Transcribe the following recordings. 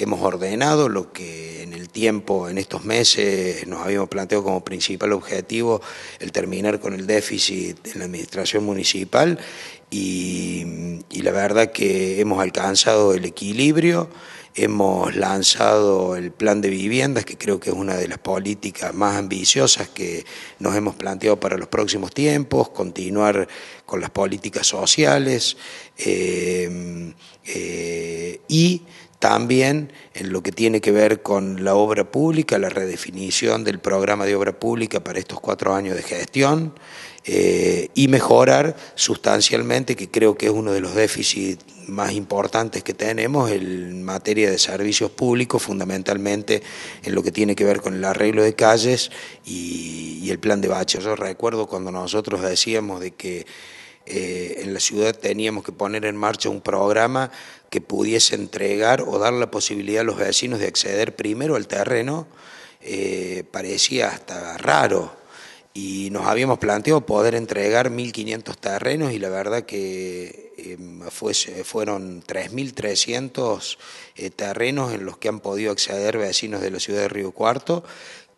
Hemos ordenado lo que en el tiempo, en estos meses, nos habíamos planteado como principal objetivo, el terminar con el déficit en la administración municipal y, la verdad que hemos alcanzado el equilibrio. Hemos lanzado el plan de viviendas, que creo que es una de las políticas más ambiciosas que nos hemos planteado para los próximos tiempos, continuar con las políticas sociales. Eh, también en lo que tiene que ver con la obra pública, la redefinición del programa de obra pública para estos cuatro años de gestión eh, y mejorar sustancialmente, que creo que es uno de los déficits más importantes que tenemos en materia de servicios públicos, fundamentalmente en lo que tiene que ver con el arreglo de calles y, el plan de baches. Yo recuerdo cuando nosotros decíamos de que eh, en la ciudad teníamos que poner en marcha un programa que pudiese entregar o dar la posibilidad a los vecinos de acceder primero al terreno, eh, parecía hasta raro. Y nos habíamos planteado poder entregar 1.500 terrenos y la verdad que em, fueron 3.300 eh, terrenos en los que han podido acceder vecinos de la ciudad de Río Cuarto,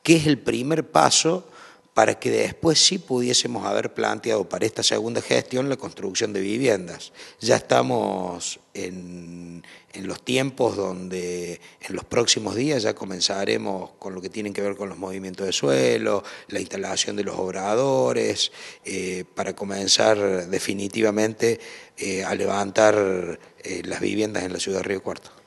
que es el primer paso para que después sí pudiésemos haber planteado para esta segunda gestión la construcción de viviendas. Ya estamos en, los tiempos donde en los próximos días ya comenzaremos con lo que tienen que ver con los movimientos de suelo, la instalación de los obradores, eh, para comenzar definitivamente eh, a levantar eh, las viviendas en la ciudad de Río Cuarto.